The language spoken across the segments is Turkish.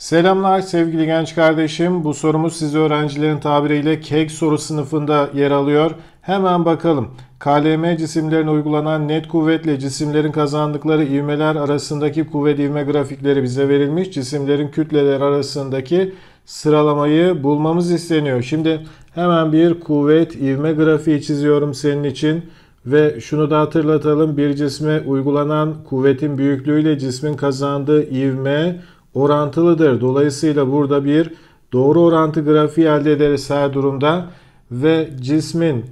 Selamlar sevgili genç kardeşim. Bu sorumuz siz öğrencilerin tabiriyle kek soru sınıfında yer alıyor. Hemen bakalım. KLM cisimlerine uygulanan net kuvvetle cisimlerin kazandıkları ivmeler arasındaki kuvvet ivme grafikleri bize verilmiş. Cisimlerin kütleler arasındaki sıralamayı bulmamız isteniyor. Şimdi hemen bir kuvvet ivme grafiği çiziyorum senin için. Ve şunu da hatırlatalım bir cisme uygulanan kuvvetin büyüklüğüyle cismin kazandığı ivme orantılıdır. Dolayısıyla burada bir doğru orantı grafiği elde ederiz her durumda ve cismin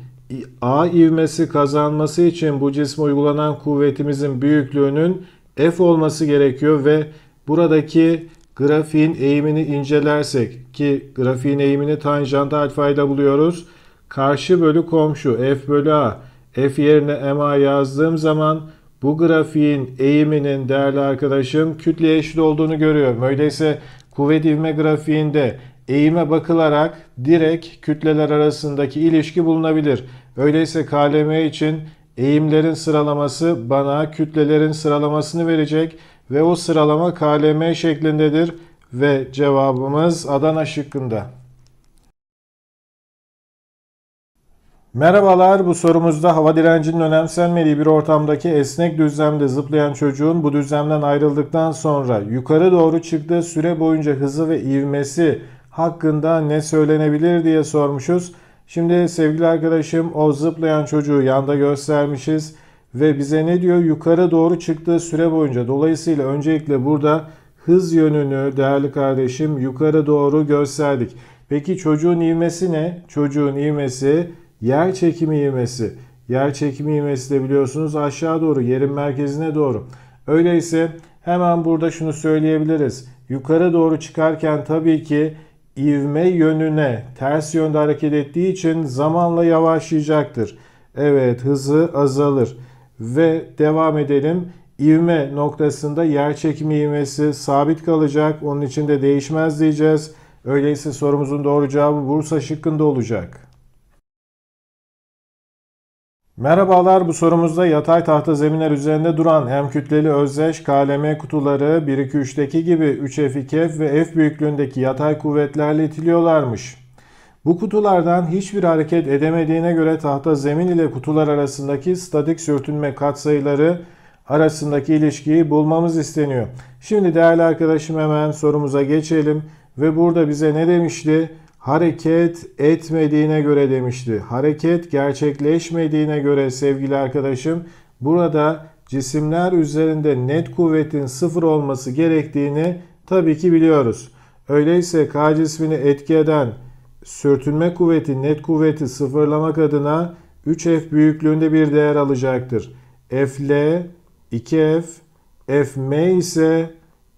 A ivmesi kazanması için bu cisme uygulanan kuvvetimizin büyüklüğünün F olması gerekiyor ve buradaki grafiğin eğimini incelersek ki grafiğin eğimini tanjant alfa ile buluyoruz. Karşı bölü komşu F bölü A. F yerine MA yazdığım zaman bu grafiğin eğiminin değerli arkadaşım kütleye eşit olduğunu görüyorum. Öyleyse kuvvet ivme grafiğinde eğime bakılarak direkt kütleler arasındaki ilişki bulunabilir. Öyleyse KLM için eğimlerin sıralaması bana kütlelerin sıralamasını verecek ve o sıralama KLM şeklindedir ve cevabımız Adana şıkkında. Merhabalar, bu sorumuzda hava direncinin önemsenmediği bir ortamdaki esnek düzlemde zıplayan çocuğun bu düzlemden ayrıldıktan sonra yukarı doğru çıktığı süre boyunca hızı ve ivmesi hakkında ne söylenebilir diye sormuşuz. Şimdi sevgili arkadaşım o zıplayan çocuğu yanda göstermişiz ve bize ne diyor? Yukarı doğru çıktığı süre boyunca. Dolayısıyla öncelikle burada hız yönünü değerli kardeşim yukarı doğru gösterdik. Peki çocuğun ivmesi ne? Çocuğun ivmesi Yer çekimi ivmesi. Yer çekimi ivmesi de biliyorsunuz aşağı doğru, yerin merkezine doğru. Öyleyse hemen burada şunu söyleyebiliriz. Yukarı doğru çıkarken tabii ki ivme yönüne ters yönde hareket ettiği için zamanla yavaşlayacaktır. Evet hızı azalır. Ve devam edelim. İvme noktasında yer çekimi ivmesi sabit kalacak. Onun için de değişmez diyeceğiz. Öyleyse sorumuzun doğru cevabı Bursa şıkkında olacak. Merhabalar bu sorumuzda yatay tahta zeminler üzerinde duran hem kütleli özdeş KLM kutuları 1-2-3'teki gibi 3F2F ve F büyüklüğündeki yatay kuvvetlerle itiliyorlarmış. Bu kutulardan hiçbir hareket edemediğine göre tahta zemin ile kutular arasındaki statik sürtünme katsayıları arasındaki ilişkiyi bulmamız isteniyor. Şimdi değerli arkadaşım hemen sorumuza geçelim ve burada bize ne demişti? hareket etmediğine göre demişti. Hareket gerçekleşmediğine göre sevgili arkadaşım burada cisimler üzerinde net kuvvetin sıfır olması gerektiğini tabii ki biliyoruz. Öyleyse K cismini etki eden sürtünme kuvveti net kuvveti sıfırlamak adına 3F büyüklüğünde bir değer alacaktır. FL, 2F, FM ise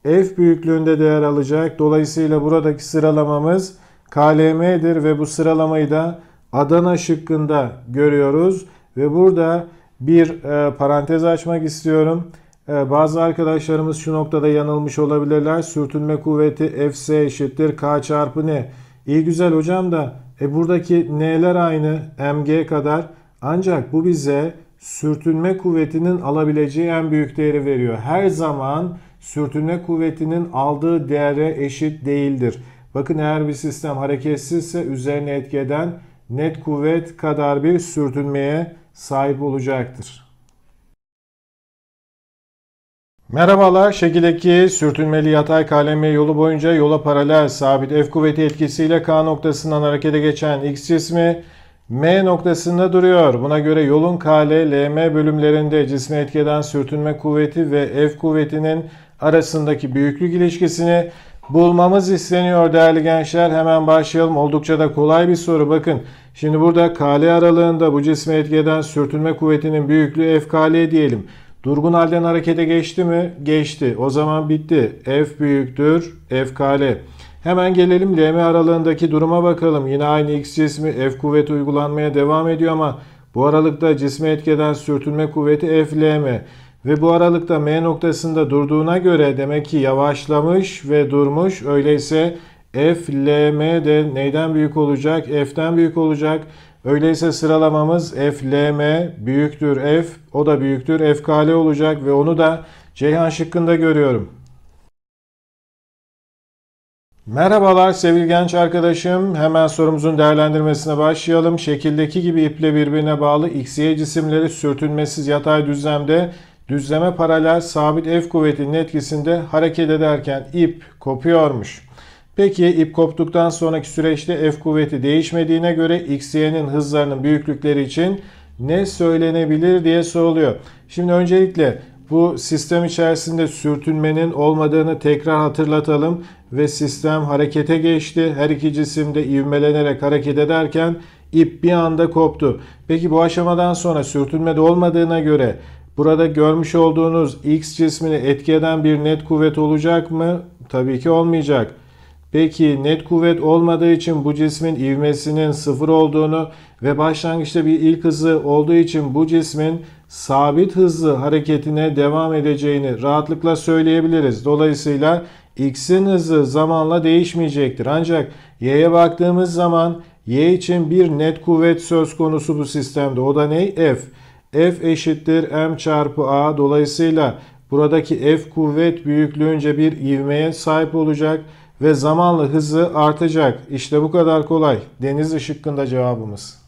F büyüklüğünde değer alacak. Dolayısıyla buradaki sıralamamız KLM'dir ve bu sıralamayı da Adana şıkkında görüyoruz. Ve burada bir e, parantez açmak istiyorum. E, bazı arkadaşlarımız şu noktada yanılmış olabilirler. Sürtünme kuvveti Fs eşittir K çarpı N. İyi güzel hocam da e, buradaki N'ler aynı Mg kadar. Ancak bu bize sürtünme kuvvetinin alabileceği en büyük değeri veriyor. Her zaman sürtünme kuvvetinin aldığı değere eşit değildir. Bakın eğer bir sistem hareketsizse üzerine etkeden net kuvvet kadar bir sürtünmeye sahip olacaktır. Merhabalar, şekildeki sürtünmeli yatay kalemle yolu boyunca yola paralel sabit F kuvveti etkisiyle K noktasından harekete geçen X cismi M noktasında duruyor. Buna göre yolun KL, LM bölümlerinde cisme etkeden sürtünme kuvveti ve F kuvvetinin arasındaki büyüklük ilişkisini bulmamız isteniyor değerli gençler. Hemen başlayalım. Oldukça da kolay bir soru. Bakın şimdi burada kale aralığında bu cisme etki eden sürtünme kuvvetinin büyüklüğü F kale diyelim. Durgun halden harekete geçti mi? Geçti. O zaman bitti. F büyüktür. F kale. Hemen gelelim LM aralığındaki duruma bakalım. Yine aynı X cismi F kuvvet uygulanmaya devam ediyor ama bu aralıkta cisme etkeden sürtünme kuvveti FLM ve bu aralıkta M noktasında durduğuna göre demek ki yavaşlamış ve durmuş. Öyleyse F, L, M de neyden büyük olacak? F'den büyük olacak. Öyleyse sıralamamız F, L, M büyüktür F, o da büyüktür F, K, L olacak ve onu da Ceyhan şıkkında görüyorum. Merhabalar sevgili genç arkadaşım. Hemen sorumuzun değerlendirmesine başlayalım. Şekildeki gibi iple birbirine bağlı X, Y cisimleri sürtünmesiz yatay düzlemde Düzleme paralel sabit F kuvvetinin etkisinde hareket ederken ip kopuyormuş. Peki ip koptuktan sonraki süreçte F kuvveti değişmediğine göre X, Y'nin hızlarının büyüklükleri için ne söylenebilir diye soruluyor. Şimdi öncelikle bu sistem içerisinde sürtünmenin olmadığını tekrar hatırlatalım ve sistem harekete geçti. Her iki cisim de ivmelenerek hareket ederken ip bir anda koptu. Peki bu aşamadan sonra sürtünme de olmadığına göre Burada görmüş olduğunuz X cismini etki eden bir net kuvvet olacak mı? Tabii ki olmayacak. Peki net kuvvet olmadığı için bu cismin ivmesinin sıfır olduğunu ve başlangıçta bir ilk hızı olduğu için bu cismin sabit hızlı hareketine devam edeceğini rahatlıkla söyleyebiliriz. Dolayısıyla x'in hızı zamanla değişmeyecektir. Ancak y'ye baktığımız zaman y için bir net kuvvet söz konusu bu sistemde. O da ne? f. F eşittir M çarpı A. Dolayısıyla buradaki F kuvvet büyüklüğünce bir ivmeye sahip olacak ve zamanla hızı artacak. İşte bu kadar kolay. Deniz şıkkında cevabımız.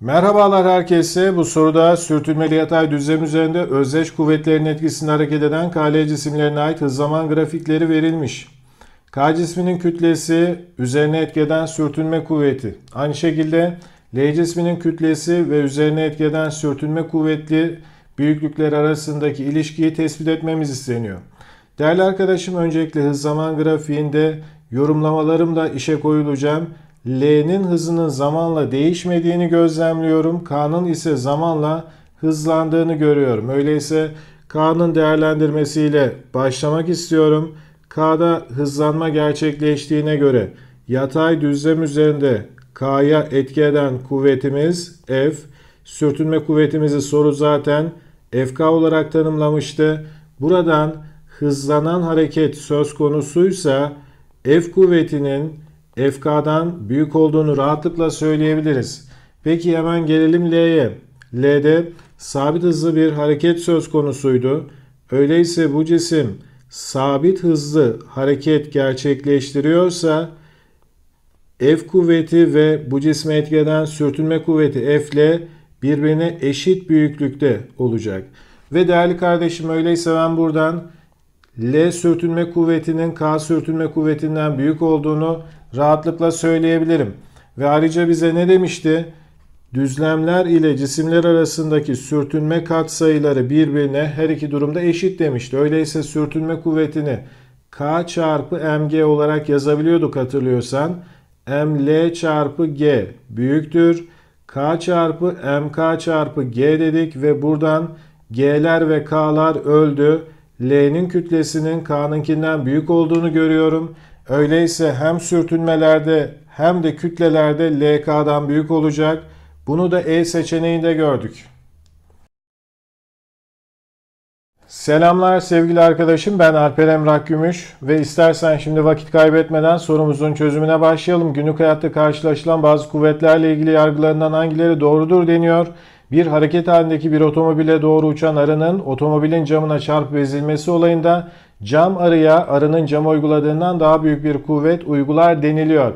Merhabalar herkese. Bu soruda sürtünmeli yatay düzlem üzerinde özdeş kuvvetlerin etkisinde hareket eden KL cisimlerine ait hız zaman grafikleri verilmiş. K cisminin kütlesi üzerine etkeden sürtünme kuvveti. Aynı şekilde L cisminin kütlesi ve üzerine etkeden sürtünme kuvvetli büyüklükler arasındaki ilişkiyi tespit etmemiz isteniyor. Değerli arkadaşım öncelikle hız zaman grafiğinde yorumlamalarımla işe koyulacağım. L'nin hızının zamanla değişmediğini gözlemliyorum. K'nın ise zamanla hızlandığını görüyorum. Öyleyse K'nın değerlendirmesiyle başlamak istiyorum. K'da hızlanma gerçekleştiğine göre yatay düzlem üzerinde K'ya etki eden kuvvetimiz F. Sürtünme kuvvetimizi soru zaten FK olarak tanımlamıştı. Buradan hızlanan hareket söz konusuysa F kuvvetinin FK'dan büyük olduğunu rahatlıkla söyleyebiliriz. Peki hemen gelelim L'ye. L'de sabit hızlı bir hareket söz konusuydu. Öyleyse bu cisim sabit hızlı hareket gerçekleştiriyorsa F kuvveti ve bu cisme etkileden sürtünme kuvveti F ile birbirine eşit büyüklükte olacak. Ve değerli kardeşim öyleyse ben buradan L sürtünme kuvvetinin K sürtünme kuvvetinden büyük olduğunu rahatlıkla söyleyebilirim. Ve ayrıca bize ne demişti? Düzlemler ile cisimler arasındaki sürtünme katsayıları birbirine her iki durumda eşit demişti. Öyleyse sürtünme kuvvetini K çarpı mg olarak yazabiliyorduk hatırlıyorsan. ML çarpı G büyüktür. K çarpı MK çarpı G dedik ve buradan G'ler ve K'lar öldü. L'nin kütlesinin K'nınkinden büyük olduğunu görüyorum. Öyleyse hem sürtünmelerde hem de kütlelerde LK'dan büyük olacak. Bunu da E seçeneğinde gördük. Selamlar sevgili arkadaşım ben Alper Emrah Gümüş ve istersen şimdi vakit kaybetmeden sorumuzun çözümüne başlayalım. Günlük hayatta karşılaşılan bazı kuvvetlerle ilgili yargılarından hangileri doğrudur deniyor. Bir hareket halindeki bir otomobile doğru uçan arının otomobilin camına çarpıp ezilmesi olayında cam arıya arının cama uyguladığından daha büyük bir kuvvet uygular deniliyor.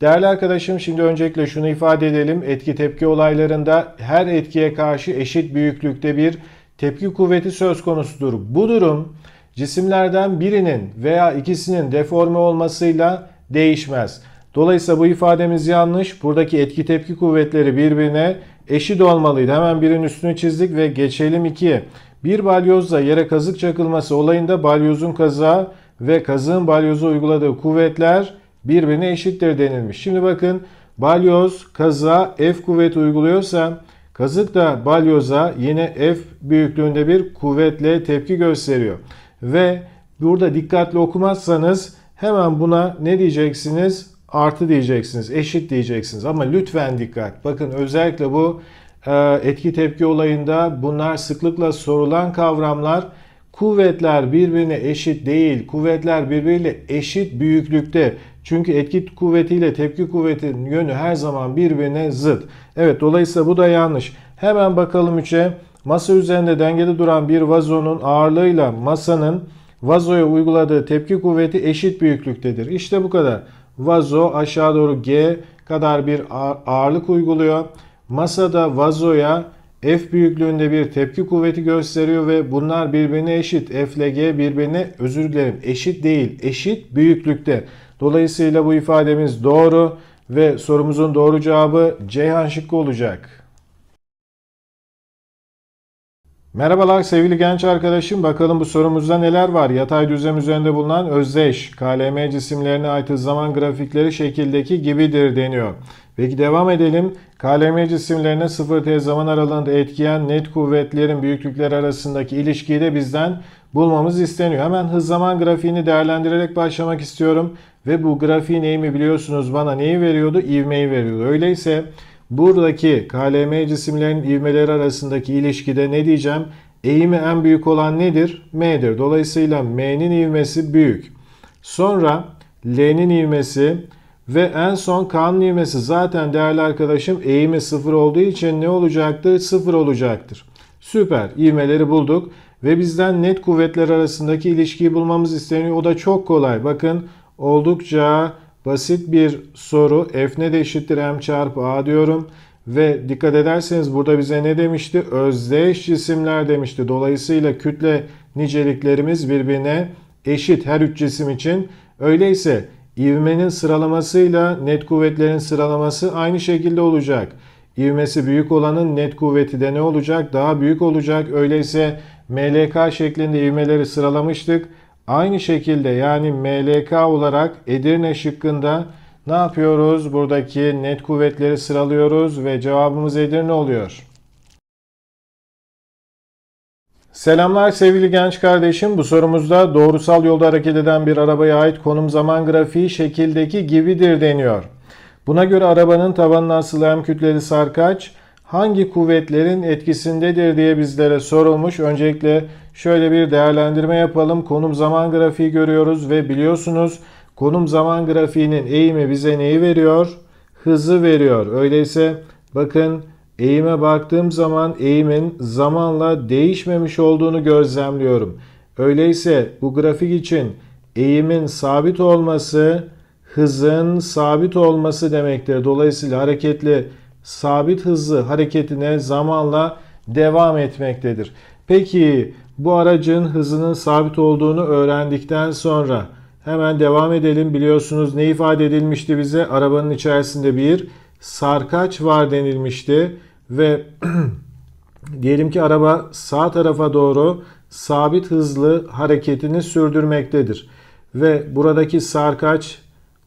Değerli arkadaşım şimdi öncelikle şunu ifade edelim. Etki tepki olaylarında her etkiye karşı eşit büyüklükte bir tepki kuvveti söz konusudur. Bu durum cisimlerden birinin veya ikisinin deforme olmasıyla değişmez. Dolayısıyla bu ifademiz yanlış. Buradaki etki tepki kuvvetleri birbirine eşit olmalıydı. Hemen birin üstünü çizdik ve geçelim 2'ye. Bir balyozla yere kazık çakılması olayında balyozun kaza ve kazığın balyoza uyguladığı kuvvetler birbirine eşittir denilmiş. Şimdi bakın balyoz kaza F kuvveti uyguluyorsa Kazık da balyoza yine F büyüklüğünde bir kuvvetle tepki gösteriyor. Ve burada dikkatli okumazsanız hemen buna ne diyeceksiniz? Artı diyeceksiniz, eşit diyeceksiniz. Ama lütfen dikkat. Bakın özellikle bu e, etki tepki olayında bunlar sıklıkla sorulan kavramlar. Kuvvetler birbirine eşit değil, kuvvetler birbiriyle eşit büyüklükte çünkü etki kuvvetiyle tepki kuvvetinin yönü her zaman birbirine zıt. Evet dolayısıyla bu da yanlış. Hemen bakalım 3'e. Masa üzerinde dengede duran bir vazonun ağırlığıyla masanın vazoya uyguladığı tepki kuvveti eşit büyüklüktedir. İşte bu kadar. Vazo aşağı doğru G kadar bir ağırlık uyguluyor. Masada vazoya F büyüklüğünde bir tepki kuvveti gösteriyor ve bunlar birbirine eşit. F ile G birbirine özür dilerim eşit değil eşit büyüklükte. Dolayısıyla bu ifademiz doğru ve sorumuzun doğru cevabı Ceyhan şıkkı olacak. Merhabalar sevgili genç arkadaşım. Bakalım bu sorumuzda neler var? Yatay düzlem üzerinde bulunan özdeş, KLM cisimlerine ait zaman grafikleri şekildeki gibidir deniyor. Peki devam edelim. KLM cisimlerine 0T zaman aralığında etkiyen net kuvvetlerin büyüklükler arasındaki ilişkiyi de bizden bulmamız isteniyor. Hemen hız zaman grafiğini değerlendirerek başlamak istiyorum. Ve bu grafiğin eğimi biliyorsunuz bana neyi veriyordu? İvmeyi veriyordu. Öyleyse buradaki KLM cisimlerin ivmeleri arasındaki ilişkide ne diyeceğim? Eğimi en büyük olan nedir? M'dir. Dolayısıyla M'nin ivmesi büyük. Sonra L'nin ivmesi büyük. Ve en son kanun ivmesi zaten değerli arkadaşım eğimi sıfır olduğu için ne olacaktır? Sıfır olacaktır. Süper. İvmeleri bulduk. Ve bizden net kuvvetler arasındaki ilişkiyi bulmamız isteniyor. O da çok kolay. Bakın oldukça basit bir soru. F ne de eşittir M çarpı A diyorum. Ve dikkat ederseniz burada bize ne demişti? Özdeş cisimler demişti. Dolayısıyla kütle niceliklerimiz birbirine eşit her üç cisim için. Öyleyse İvmenin sıralamasıyla net kuvvetlerin sıralaması aynı şekilde olacak. İvmesi büyük olanın net kuvveti de ne olacak? Daha büyük olacak. Öyleyse MLK şeklinde ivmeleri sıralamıştık. Aynı şekilde yani MLK olarak Edirne şıkkında ne yapıyoruz? Buradaki net kuvvetleri sıralıyoruz ve cevabımız Edirne oluyor. Selamlar sevgili genç kardeşim. Bu sorumuzda doğrusal yolda hareket eden bir arabaya ait konum zaman grafiği şekildeki gibidir deniyor. Buna göre arabanın tabanına asılan kütleli sarkaç hangi kuvvetlerin etkisindedir diye bizlere sorulmuş. Öncelikle şöyle bir değerlendirme yapalım. Konum zaman grafiği görüyoruz ve biliyorsunuz konum zaman grafiğinin eğimi bize neyi veriyor? Hızı veriyor. Öyleyse bakın Eğime baktığım zaman eğimin zamanla değişmemiş olduğunu gözlemliyorum. Öyleyse bu grafik için eğimin sabit olması hızın sabit olması demektir. Dolayısıyla hareketli sabit hızlı hareketine zamanla devam etmektedir. Peki bu aracın hızının sabit olduğunu öğrendikten sonra hemen devam edelim. Biliyorsunuz ne ifade edilmişti bize? Arabanın içerisinde bir sarkaç var denilmişti ve diyelim ki araba sağ tarafa doğru sabit hızlı hareketini sürdürmektedir. Ve buradaki sarkaç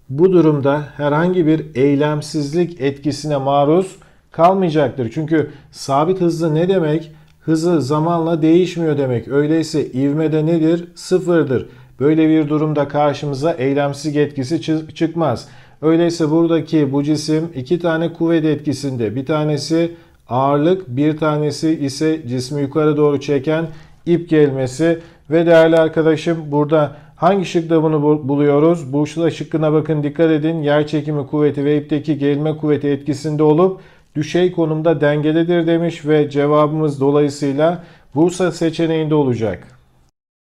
bu durumda herhangi bir eylemsizlik etkisine maruz kalmayacaktır. Çünkü sabit hızlı ne demek? Hızı zamanla değişmiyor demek. Öyleyse ivmede nedir? Sıfırdır. Böyle bir durumda karşımıza eylemsizlik etkisi çıkmaz. Öyleyse buradaki bu cisim iki tane kuvvet etkisinde. Bir tanesi ağırlık, bir tanesi ise cismi yukarı doğru çeken ip gelmesi. Ve değerli arkadaşım burada hangi şıkta bunu buluyoruz? Burçla şıkkına bakın dikkat edin. Yer çekimi kuvveti ve ipteki gelme kuvveti etkisinde olup düşey konumda dengededir demiş ve cevabımız dolayısıyla Bursa seçeneğinde olacak.